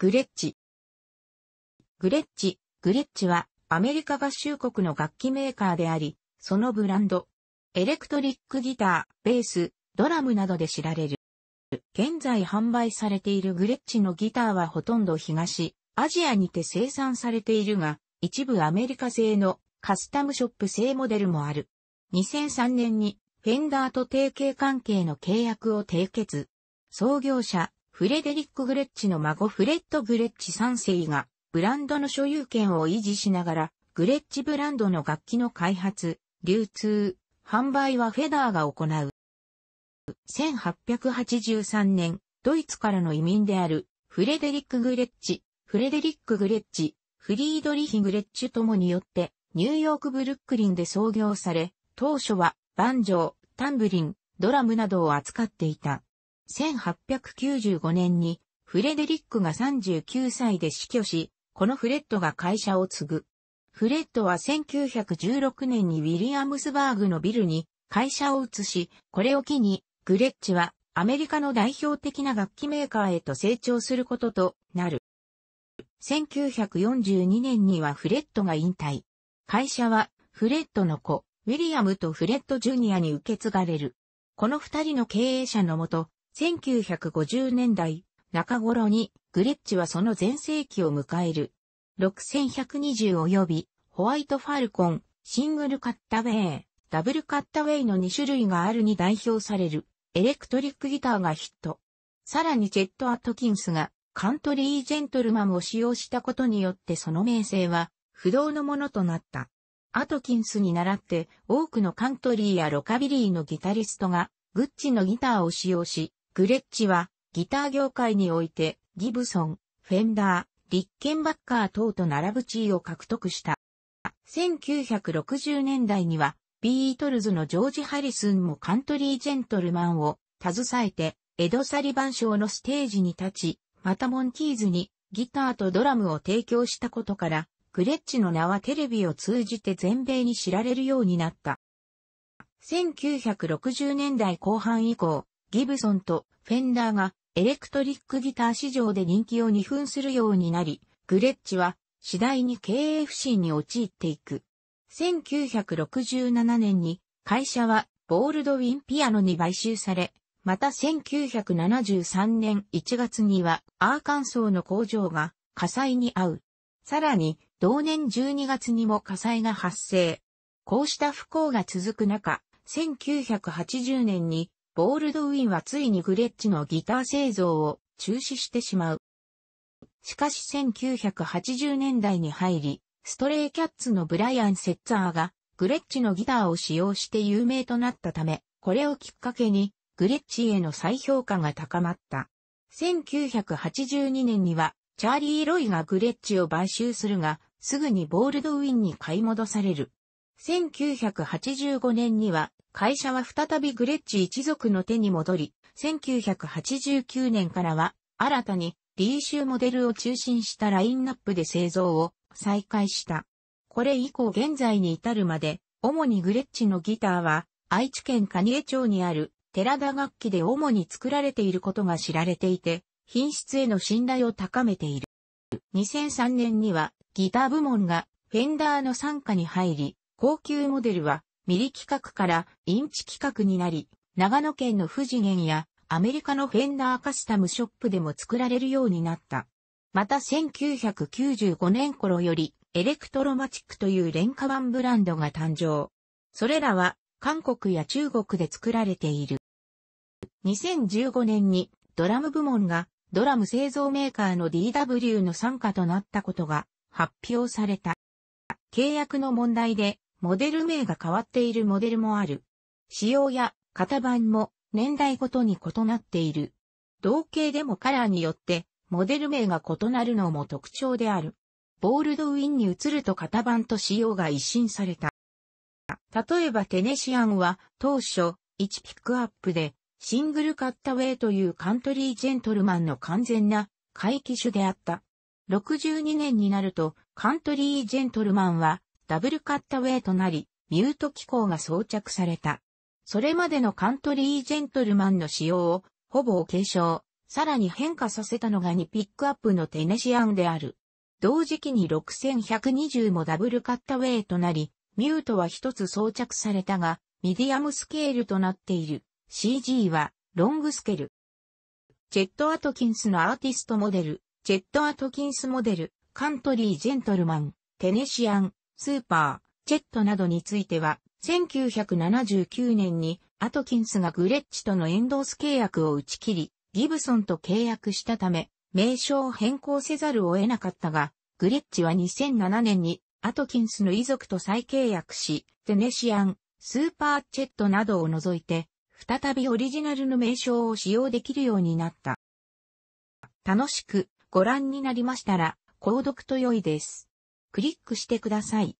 グレッチ。グレッチ、グレッチはアメリカ合衆国の楽器メーカーであり、そのブランド、エレクトリックギター、ベース、ドラムなどで知られる。現在販売されているグレッチのギターはほとんど東、アジアにて生産されているが、一部アメリカ製のカスタムショップ製モデルもある。2003年にフェンダーと提携関係の契約を締結。創業者、フレデリック・グレッチの孫フレッド・グレッチ3世が、ブランドの所有権を維持しながら、グレッチブランドの楽器の開発、流通、販売はフェダーが行う。1883年、ドイツからの移民である、フレデリック・グレッチ、フレデリック・グレッチ、フリードリヒ・グレッチともによって、ニューヨーク・ブルックリンで創業され、当初は、バンジョー、タンブリン、ドラムなどを扱っていた。1895年にフレデリックが39歳で死去し、このフレッドが会社を継ぐ。フレッドは1916年にウィリアムスバーグのビルに会社を移し、これを機にグレッチはアメリカの代表的な楽器メーカーへと成長することとなる。1942年にはフレッドが引退。会社はフレッドの子、ウィリアムとフレッドジュニアに受け継がれる。この二人の経営者のもと、1950年代中頃にグレッチはその前世紀を迎える。6120及びホワイトファルコン、シングルカッタウェイ、ダブルカッタウェイの2種類があるに代表されるエレクトリックギターがヒット。さらにジェット・アトキンスがカントリー・ジェントルマンを使用したことによってその名声は不動のものとなった。アトキンスに倣って多くのカントリーやロカビリーのギタリストがグッチのギターを使用し、グレッチは、ギター業界において、ギブソン、フェンダー、リッケンバッカー等と並ぶ地位を獲得した。1960年代には、ビートルズのジョージ・ハリスンもカントリー・ジェントルマンを携えて、エド・サリバン賞のステージに立ち、またモンキーズにギターとドラムを提供したことから、グレッチの名はテレビを通じて全米に知られるようになった。1960年代後半以降、ギブソンとフェンダーがエレクトリックギター市場で人気を二分するようになり、グレッチは次第に経営不振に陥っていく。1967年に会社はボールドウィンピアノに買収され、また1973年1月にはアーカンソーの工場が火災に遭う。さらに同年12月にも火災が発生。こうした不幸が続く中、1980年にボールドウィンはついにグレッチのギター製造を中止してしまう。しかし1980年代に入り、ストレイキャッツのブライアン・セッツァーがグレッチのギターを使用して有名となったため、これをきっかけにグレッチへの再評価が高まった。1982年にはチャーリー・ロイがグレッチを買収するが、すぐにボールドウィンに買い戻される。1985年には会社は再びグレッチ一族の手に戻り、1989年からは、新たに、リーシューモデルを中心したラインナップで製造を再開した。これ以降現在に至るまで、主にグレッチのギターは、愛知県蟹江町にある、寺田楽器で主に作られていることが知られていて、品質への信頼を高めている。2003年には、ギター部門が、フェンダーの参加に入り、高級モデルは、ミリ規格からインチ規格になり、長野県の富士源やアメリカのフェンダーカスタムショップでも作られるようになった。また1995年頃よりエレクトロマチックという廉価版ブランドが誕生。それらは韓国や中国で作られている。2015年にドラム部門がドラム製造メーカーの DW の傘下となったことが発表された。契約の問題でモデル名が変わっているモデルもある。仕様や型番も年代ごとに異なっている。同型でもカラーによってモデル名が異なるのも特徴である。ボールドウィンに移ると型番と仕様が一新された。例えばテネシアンは当初1ピックアップでシングルカッタウェイというカントリージェントルマンの完全な回帰種であった。62年になるとカントリージェントルマンはダブルカッタウェイとなり、ミュート機構が装着された。それまでのカントリージェントルマンの仕様をほぼ継承、さらに変化させたのが2ピックアップのテネシアンである。同時期に6120もダブルカッタウェイとなり、ミュートは一つ装着されたが、ミディアムスケールとなっている。CG はロングスケル。チェット・アトキンスのアーティストモデル、チェット・アトキンスモデル、カントリー・ジェントルマン、テネシアン、スーパー、ジェットなどについては、1979年にアトキンスがグレッチとのエンドース契約を打ち切り、ギブソンと契約したため、名称を変更せざるを得なかったが、グレッチは2007年にアトキンスの遺族と再契約し、テネシアン、スーパーチェットなどを除いて、再びオリジナルの名称を使用できるようになった。楽しくご覧になりましたら、購読と良いです。クリックしてください。